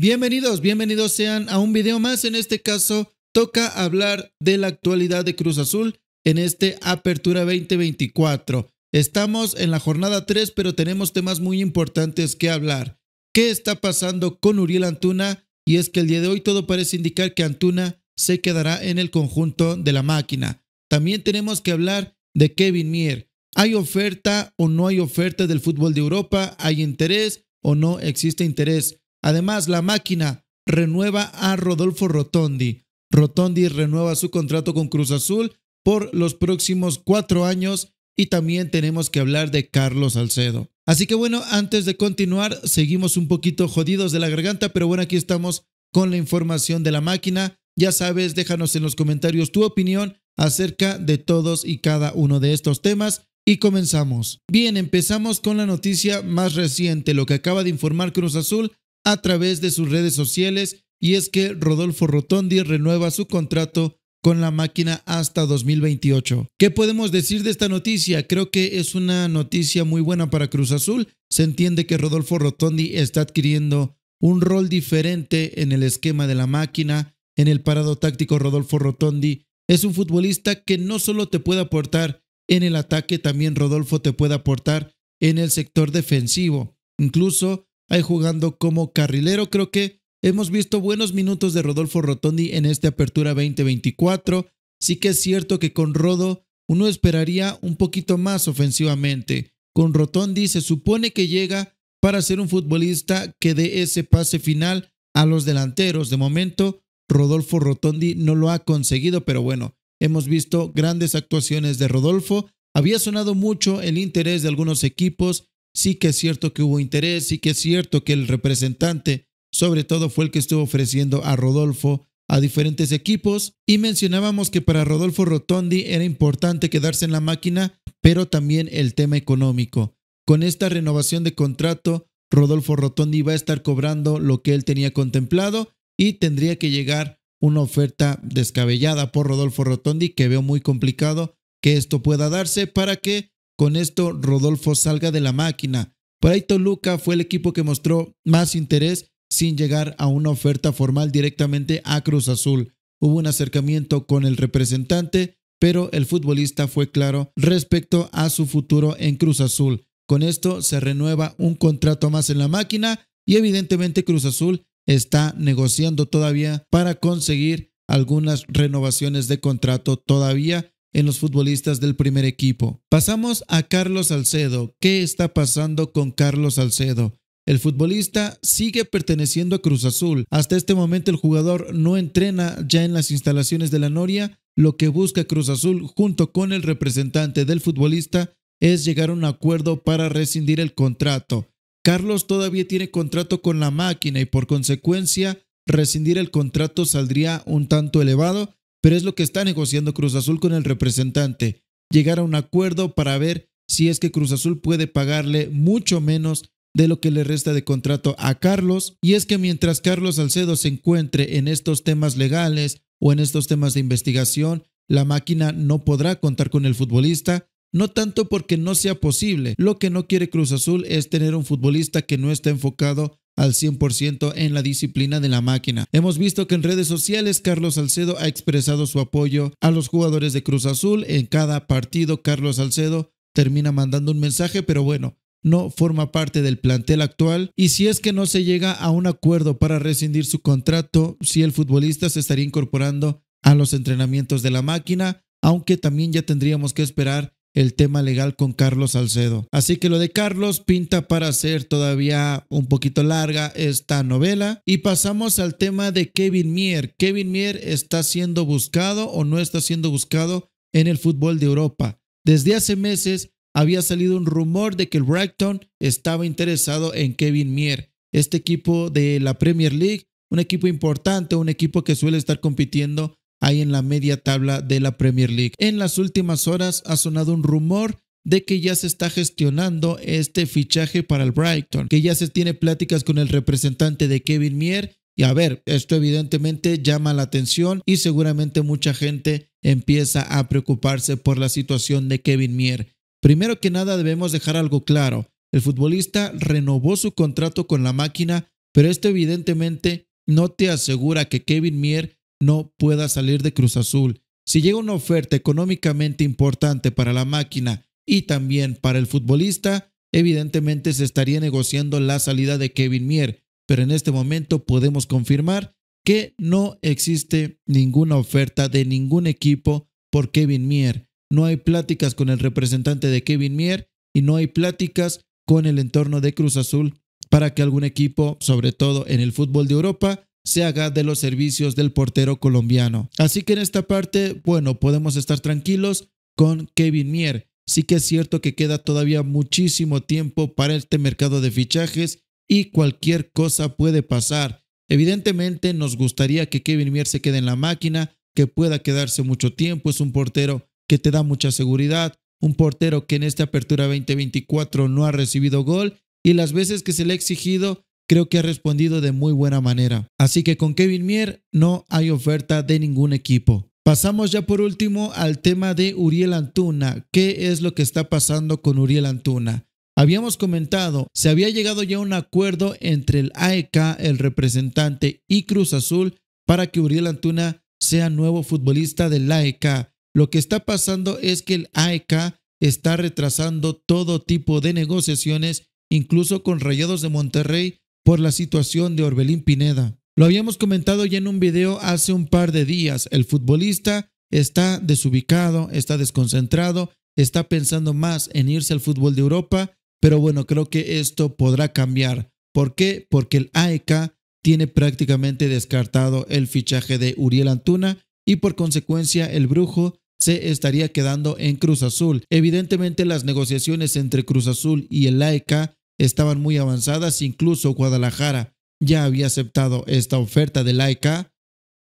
Bienvenidos, bienvenidos sean a un video más. En este caso, toca hablar de la actualidad de Cruz Azul en este Apertura 2024. Estamos en la jornada 3, pero tenemos temas muy importantes que hablar. ¿Qué está pasando con Uriel Antuna? Y es que el día de hoy todo parece indicar que Antuna se quedará en el conjunto de la máquina. También tenemos que hablar de Kevin Mier. ¿Hay oferta o no hay oferta del fútbol de Europa? ¿Hay interés o no existe interés? Además, la máquina renueva a Rodolfo Rotondi. Rotondi renueva su contrato con Cruz Azul por los próximos cuatro años y también tenemos que hablar de Carlos alcedo Así que bueno, antes de continuar, seguimos un poquito jodidos de la garganta, pero bueno, aquí estamos con la información de la máquina. Ya sabes, déjanos en los comentarios tu opinión acerca de todos y cada uno de estos temas. Y comenzamos. Bien, empezamos con la noticia más reciente, lo que acaba de informar Cruz Azul a través de sus redes sociales y es que Rodolfo Rotondi renueva su contrato con la máquina hasta 2028. ¿Qué podemos decir de esta noticia? Creo que es una noticia muy buena para Cruz Azul. Se entiende que Rodolfo Rotondi está adquiriendo un rol diferente en el esquema de la máquina, en el parado táctico Rodolfo Rotondi. Es un futbolista que no solo te puede aportar en el ataque, también Rodolfo te puede aportar en el sector defensivo. Incluso ahí jugando como carrilero. Creo que hemos visto buenos minutos de Rodolfo Rotondi en esta apertura 2024. Sí que es cierto que con Rodo uno esperaría un poquito más ofensivamente. Con Rotondi se supone que llega para ser un futbolista que dé ese pase final a los delanteros. De momento, Rodolfo Rotondi no lo ha conseguido, pero bueno, hemos visto grandes actuaciones de Rodolfo. Había sonado mucho el interés de algunos equipos Sí que es cierto que hubo interés, sí que es cierto que el representante, sobre todo fue el que estuvo ofreciendo a Rodolfo a diferentes equipos y mencionábamos que para Rodolfo Rotondi era importante quedarse en la máquina, pero también el tema económico. Con esta renovación de contrato, Rodolfo Rotondi va a estar cobrando lo que él tenía contemplado y tendría que llegar una oferta descabellada por Rodolfo Rotondi que veo muy complicado que esto pueda darse para que con esto, Rodolfo salga de la máquina. Por ahí Toluca fue el equipo que mostró más interés sin llegar a una oferta formal directamente a Cruz Azul. Hubo un acercamiento con el representante, pero el futbolista fue claro respecto a su futuro en Cruz Azul. Con esto se renueva un contrato más en la máquina y evidentemente Cruz Azul está negociando todavía para conseguir algunas renovaciones de contrato todavía en los futbolistas del primer equipo. Pasamos a Carlos Salcedo. ¿Qué está pasando con Carlos Salcedo? El futbolista sigue perteneciendo a Cruz Azul. Hasta este momento el jugador no entrena ya en las instalaciones de la Noria. Lo que busca Cruz Azul junto con el representante del futbolista es llegar a un acuerdo para rescindir el contrato. Carlos todavía tiene contrato con la máquina y por consecuencia rescindir el contrato saldría un tanto elevado, pero es lo que está negociando Cruz Azul con el representante, llegar a un acuerdo para ver si es que Cruz Azul puede pagarle mucho menos de lo que le resta de contrato a Carlos. Y es que mientras Carlos Alcedo se encuentre en estos temas legales o en estos temas de investigación, la máquina no podrá contar con el futbolista no tanto porque no sea posible, lo que no quiere Cruz Azul es tener un futbolista que no está enfocado al 100% en la disciplina de la máquina. Hemos visto que en redes sociales Carlos Salcedo ha expresado su apoyo a los jugadores de Cruz Azul. En cada partido Carlos Salcedo termina mandando un mensaje, pero bueno, no forma parte del plantel actual y si es que no se llega a un acuerdo para rescindir su contrato, si el futbolista se estaría incorporando a los entrenamientos de la máquina, aunque también ya tendríamos que esperar el tema legal con Carlos Salcedo. Así que lo de Carlos pinta para ser todavía un poquito larga esta novela. Y pasamos al tema de Kevin Mier. Kevin Mier está siendo buscado o no está siendo buscado en el fútbol de Europa. Desde hace meses había salido un rumor de que el Brighton estaba interesado en Kevin Mier, este equipo de la Premier League, un equipo importante, un equipo que suele estar compitiendo ahí en la media tabla de la Premier League. En las últimas horas ha sonado un rumor de que ya se está gestionando este fichaje para el Brighton, que ya se tiene pláticas con el representante de Kevin Mier. Y a ver, esto evidentemente llama la atención y seguramente mucha gente empieza a preocuparse por la situación de Kevin Mier. Primero que nada debemos dejar algo claro. El futbolista renovó su contrato con la máquina, pero esto evidentemente no te asegura que Kevin Mier no pueda salir de Cruz Azul. Si llega una oferta económicamente importante para la máquina y también para el futbolista, evidentemente se estaría negociando la salida de Kevin Mier, pero en este momento podemos confirmar que no existe ninguna oferta de ningún equipo por Kevin Mier. No hay pláticas con el representante de Kevin Mier y no hay pláticas con el entorno de Cruz Azul para que algún equipo, sobre todo en el fútbol de Europa, se haga de los servicios del portero colombiano. Así que en esta parte, bueno, podemos estar tranquilos con Kevin Mier. Sí que es cierto que queda todavía muchísimo tiempo para este mercado de fichajes y cualquier cosa puede pasar. Evidentemente nos gustaría que Kevin Mier se quede en la máquina, que pueda quedarse mucho tiempo, es un portero que te da mucha seguridad, un portero que en esta apertura 2024 no ha recibido gol y las veces que se le ha exigido creo que ha respondido de muy buena manera. Así que con Kevin Mier no hay oferta de ningún equipo. Pasamos ya por último al tema de Uriel Antuna. ¿Qué es lo que está pasando con Uriel Antuna? Habíamos comentado, se había llegado ya a un acuerdo entre el AEK, el representante, y Cruz Azul para que Uriel Antuna sea nuevo futbolista del AEK. Lo que está pasando es que el AEK está retrasando todo tipo de negociaciones, incluso con Rayados de Monterrey, por la situación de Orbelín Pineda. Lo habíamos comentado ya en un video hace un par de días. El futbolista está desubicado, está desconcentrado, está pensando más en irse al fútbol de Europa, pero bueno, creo que esto podrá cambiar. ¿Por qué? Porque el AEK tiene prácticamente descartado el fichaje de Uriel Antuna y por consecuencia el Brujo se estaría quedando en Cruz Azul. Evidentemente las negociaciones entre Cruz Azul y el AEK estaban muy avanzadas, incluso Guadalajara ya había aceptado esta oferta del AEK.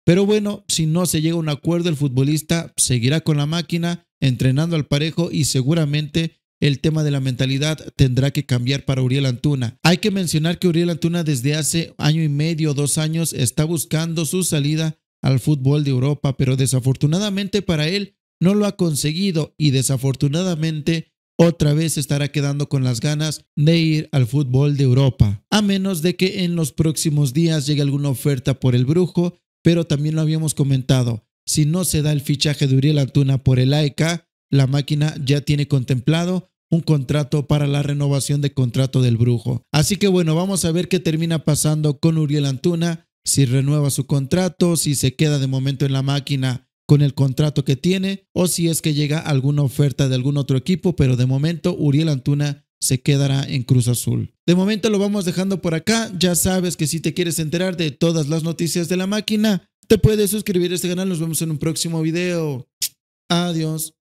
Pero bueno, si no se llega a un acuerdo, el futbolista seguirá con la máquina, entrenando al parejo y seguramente el tema de la mentalidad tendrá que cambiar para Uriel Antuna. Hay que mencionar que Uriel Antuna desde hace año y medio, dos años, está buscando su salida al fútbol de Europa, pero desafortunadamente para él no lo ha conseguido y desafortunadamente otra vez estará quedando con las ganas de ir al fútbol de Europa, a menos de que en los próximos días llegue alguna oferta por el brujo, pero también lo habíamos comentado, si no se da el fichaje de Uriel Antuna por el AEK, la máquina ya tiene contemplado un contrato para la renovación de contrato del brujo. Así que bueno, vamos a ver qué termina pasando con Uriel Antuna, si renueva su contrato, si se queda de momento en la máquina con el contrato que tiene o si es que llega alguna oferta de algún otro equipo, pero de momento Uriel Antuna se quedará en Cruz Azul. De momento lo vamos dejando por acá, ya sabes que si te quieres enterar de todas las noticias de la máquina, te puedes suscribir a este canal, nos vemos en un próximo video. Adiós.